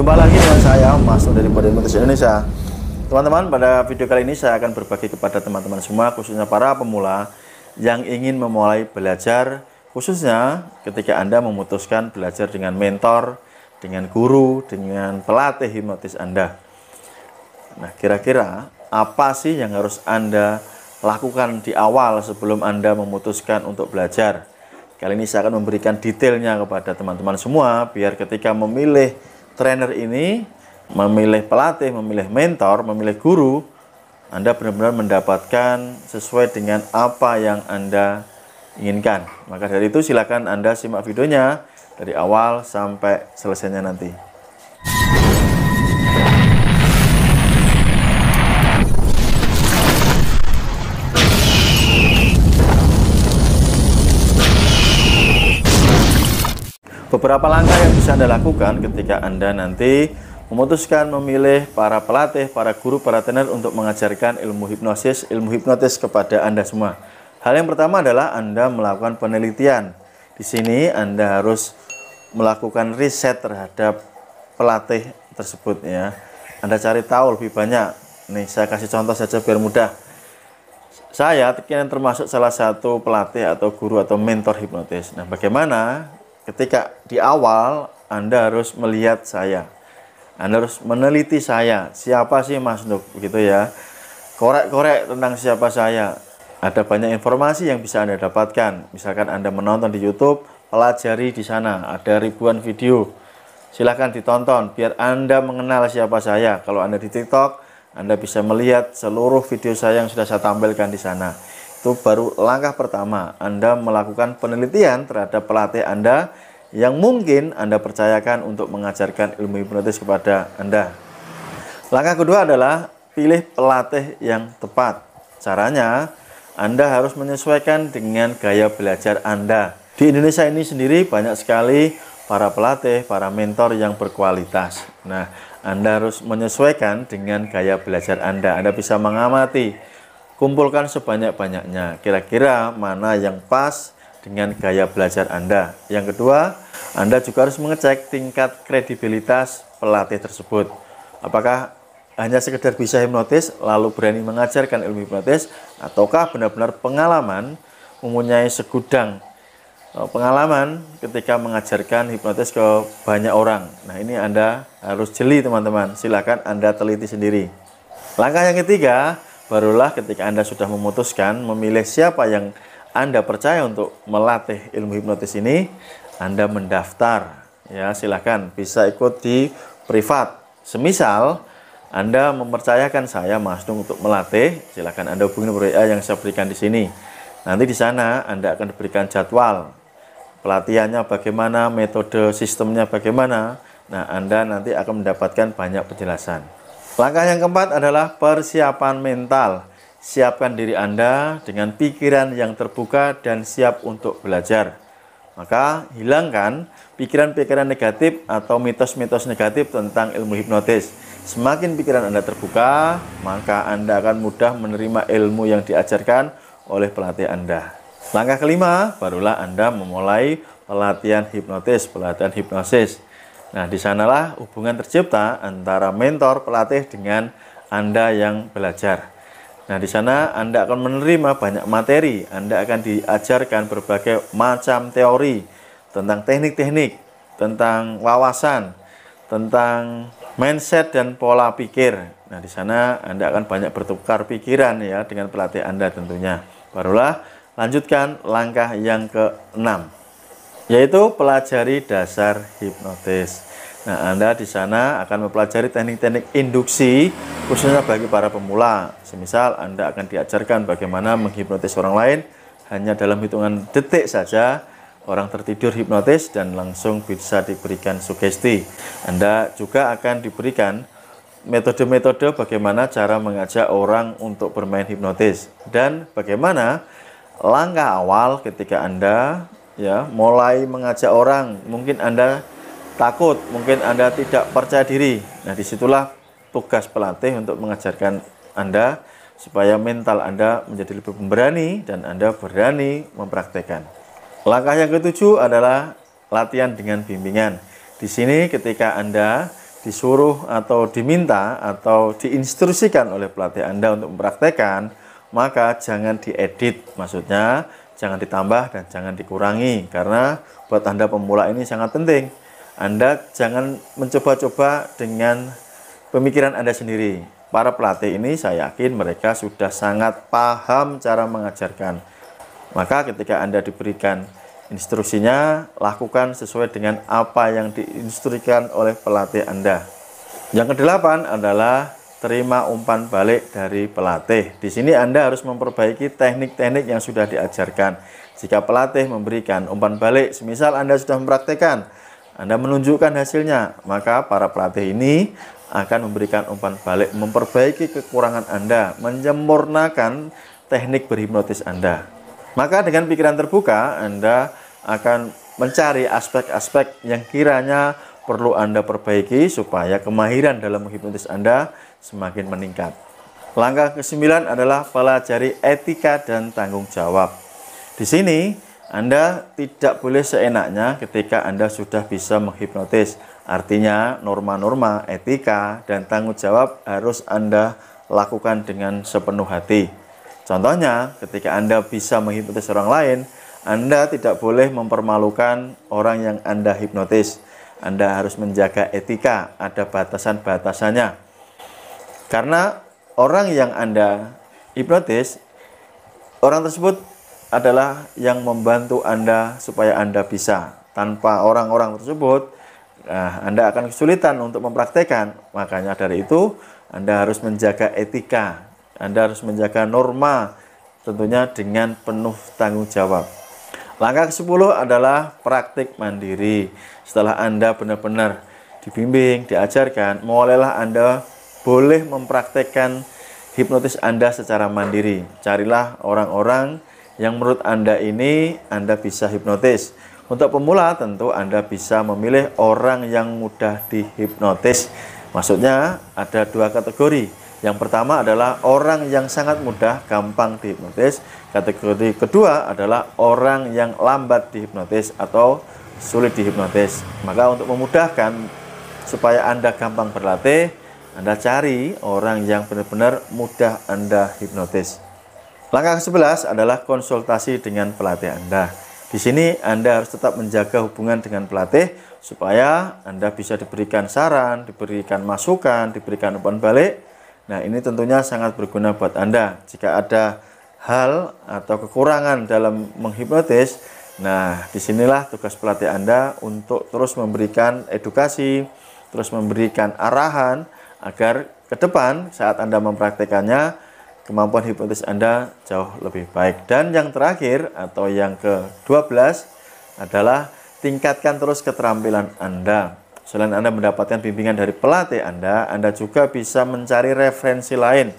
Jumpa lagi dengan saya Mas dari Badan Nutrisi Indonesia. Teman-teman, pada video kali ini saya akan berbagi kepada teman-teman semua khususnya para pemula yang ingin memulai belajar khususnya ketika Anda memutuskan belajar dengan mentor, dengan guru, dengan pelatih hipnotis Anda. Nah, kira-kira apa sih yang harus Anda lakukan di awal sebelum Anda memutuskan untuk belajar? Kali ini saya akan memberikan detailnya kepada teman-teman semua biar ketika memilih trainer ini, memilih pelatih, memilih mentor, memilih guru, Anda benar-benar mendapatkan sesuai dengan apa yang Anda inginkan. Maka dari itu silakan Anda simak videonya dari awal sampai selesainya nanti. beberapa langkah yang bisa Anda lakukan ketika Anda nanti memutuskan memilih para pelatih, para guru, para trainer untuk mengajarkan ilmu hipnosis, ilmu hipnotis kepada Anda semua. Hal yang pertama adalah Anda melakukan penelitian. Di sini Anda harus melakukan riset terhadap pelatih tersebut ya. Anda cari tahu lebih banyak. Nih, saya kasih contoh saja biar mudah. Saya kalian termasuk salah satu pelatih atau guru atau mentor hipnotis. Nah, bagaimana Ketika di awal Anda harus melihat saya. Anda harus meneliti saya. Siapa sih Mas Nuk? Begitu ya. Korek-korek tentang siapa saya. Ada banyak informasi yang bisa Anda dapatkan. Misalkan Anda menonton di YouTube, pelajari di sana. Ada ribuan video. Silahkan ditonton biar Anda mengenal siapa saya. Kalau Anda di TikTok, Anda bisa melihat seluruh video saya yang sudah saya tampilkan di sana itu baru langkah pertama. Anda melakukan penelitian terhadap pelatih Anda yang mungkin Anda percayakan untuk mengajarkan ilmu hipnotis kepada Anda. Langkah kedua adalah pilih pelatih yang tepat. Caranya, Anda harus menyesuaikan dengan gaya belajar Anda. Di Indonesia ini sendiri banyak sekali para pelatih, para mentor yang berkualitas. Nah, Anda harus menyesuaikan dengan gaya belajar Anda. Anda bisa mengamati Kumpulkan sebanyak-banyaknya. Kira-kira mana yang pas dengan gaya belajar Anda. Yang kedua, Anda juga harus mengecek tingkat kredibilitas pelatih tersebut. Apakah hanya sekedar bisa hipnotis lalu berani mengajarkan ilmu hipnotis ataukah benar-benar pengalaman mempunyai segudang eh, pengalaman ketika mengajarkan hipnotis ke banyak orang. Nah, ini Anda harus jeli, teman-teman. Silakan Anda teliti sendiri. Langkah yang ketiga, Barulah ketika Anda sudah memutuskan memilih siapa yang Anda percaya untuk melatih ilmu hipnotis ini, Anda mendaftar. Ya, silakan bisa ikut di privat. Semisal Anda mempercayakan saya Mas Dung untuk melatih, silakan Anda hubungi nomor WA yang saya berikan di sini. Nanti di sana Anda akan diberikan jadwal pelatihannya bagaimana, metode sistemnya bagaimana. Nah, Anda nanti akan mendapatkan banyak penjelasan. Langkah yang keempat adalah persiapan mental. Siapkan diri Anda dengan pikiran yang terbuka dan siap untuk belajar. Maka hilangkan pikiran-pikiran negatif atau mitos-mitos negatif tentang ilmu hipnotis. Semakin pikiran Anda terbuka, maka Anda akan mudah menerima ilmu yang diajarkan oleh pelatih Anda. Langkah kelima, barulah Anda memulai pelatihan hipnotis, pelatihan hipnosis. Nah, di sanalah hubungan tercipta antara mentor pelatih dengan Anda yang belajar. Nah, di sana Anda akan menerima banyak materi, Anda akan diajarkan berbagai macam teori tentang teknik-teknik, tentang wawasan, tentang mindset dan pola pikir. Nah, di sana Anda akan banyak bertukar pikiran ya dengan pelatih Anda tentunya. Barulah lanjutkan langkah yang keenam yaitu pelajari dasar hipnotis. Nah, Anda di sana akan mempelajari teknik-teknik induksi khususnya bagi para pemula. Semisal Anda akan diajarkan bagaimana menghipnotis orang lain hanya dalam hitungan detik saja orang tertidur hipnotis dan langsung bisa diberikan sugesti. Anda juga akan diberikan metode-metode bagaimana cara mengajak orang untuk bermain hipnotis dan bagaimana langkah awal ketika Anda ya mulai mengajak orang mungkin anda takut mungkin anda tidak percaya diri nah disitulah tugas pelatih untuk mengajarkan anda supaya mental anda menjadi lebih pemberani dan anda berani mempraktekkan langkah yang ketujuh adalah latihan dengan bimbingan di sini ketika anda disuruh atau diminta atau diinstruksikan oleh pelatih Anda untuk mempraktekkan, maka jangan diedit. Maksudnya, jangan ditambah dan jangan dikurangi karena buat Anda pemula ini sangat penting. Anda jangan mencoba-coba dengan pemikiran Anda sendiri. Para pelatih ini saya yakin mereka sudah sangat paham cara mengajarkan. Maka ketika Anda diberikan instruksinya, lakukan sesuai dengan apa yang diinstruksikan oleh pelatih Anda. Yang kedelapan adalah terima umpan balik dari pelatih. Di sini Anda harus memperbaiki teknik-teknik yang sudah diajarkan. Jika pelatih memberikan umpan balik, semisal Anda sudah mempraktekkan, Anda menunjukkan hasilnya, maka para pelatih ini akan memberikan umpan balik, memperbaiki kekurangan Anda, menyempurnakan teknik berhipnotis Anda. Maka dengan pikiran terbuka, Anda akan mencari aspek-aspek yang kiranya perlu Anda perbaiki supaya kemahiran dalam menghipnotis Anda semakin meningkat. Langkah ke-9 adalah pelajari etika dan tanggung jawab. Di sini, Anda tidak boleh seenaknya ketika Anda sudah bisa menghipnotis. Artinya, norma-norma, etika, dan tanggung jawab harus Anda lakukan dengan sepenuh hati. Contohnya, ketika Anda bisa menghipnotis orang lain, Anda tidak boleh mempermalukan orang yang Anda hipnotis. Anda harus menjaga etika, ada batasan-batasannya. Karena orang yang Anda hipnotis, orang tersebut adalah yang membantu Anda supaya Anda bisa. Tanpa orang-orang tersebut, nah, Anda akan kesulitan untuk mempraktekkan. Makanya dari itu, Anda harus menjaga etika, Anda harus menjaga norma, tentunya dengan penuh tanggung jawab. Langkah ke-10 adalah praktik mandiri. Setelah Anda benar-benar dibimbing, diajarkan, mulailah Anda boleh mempraktekkan hipnotis Anda secara mandiri. Carilah orang-orang yang menurut Anda ini Anda bisa hipnotis. Untuk pemula tentu Anda bisa memilih orang yang mudah dihipnotis. Maksudnya ada dua kategori yang pertama adalah orang yang sangat mudah gampang dihipnotis. Kategori kedua adalah orang yang lambat dihipnotis atau sulit dihipnotis. Maka untuk memudahkan supaya Anda gampang berlatih, Anda cari orang yang benar-benar mudah Anda hipnotis. Langkah ke-11 adalah konsultasi dengan pelatih Anda. Di sini Anda harus tetap menjaga hubungan dengan pelatih supaya Anda bisa diberikan saran, diberikan masukan, diberikan umpan balik Nah, ini tentunya sangat berguna buat Anda. Jika ada hal atau kekurangan dalam menghipnotis, nah, disinilah tugas pelatih Anda untuk terus memberikan edukasi, terus memberikan arahan agar ke depan saat Anda mempraktekannya, kemampuan hipnotis Anda jauh lebih baik. Dan yang terakhir atau yang ke-12 adalah tingkatkan terus keterampilan Anda. Selain Anda mendapatkan bimbingan dari pelatih Anda, Anda juga bisa mencari referensi lain.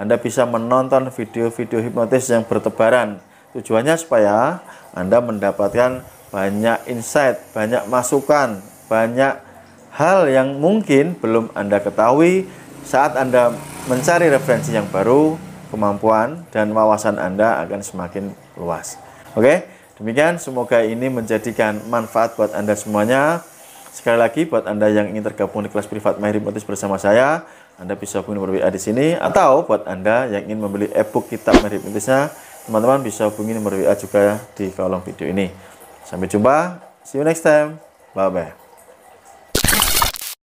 Anda bisa menonton video-video hipnotis yang bertebaran. Tujuannya supaya Anda mendapatkan banyak insight, banyak masukan, banyak hal yang mungkin belum Anda ketahui saat Anda mencari referensi yang baru, kemampuan dan wawasan Anda akan semakin luas. Oke, demikian semoga ini menjadikan manfaat buat Anda semuanya. Sekali lagi buat Anda yang ingin tergabung di kelas privat My Hipnotis bersama saya, Anda bisa hubungi nomor WA di sini atau buat Anda yang ingin membeli e-book kitab My Hipnotisnya, teman-teman bisa hubungi nomor WA juga di kolom video ini. Sampai jumpa, see you next time. Bye bye.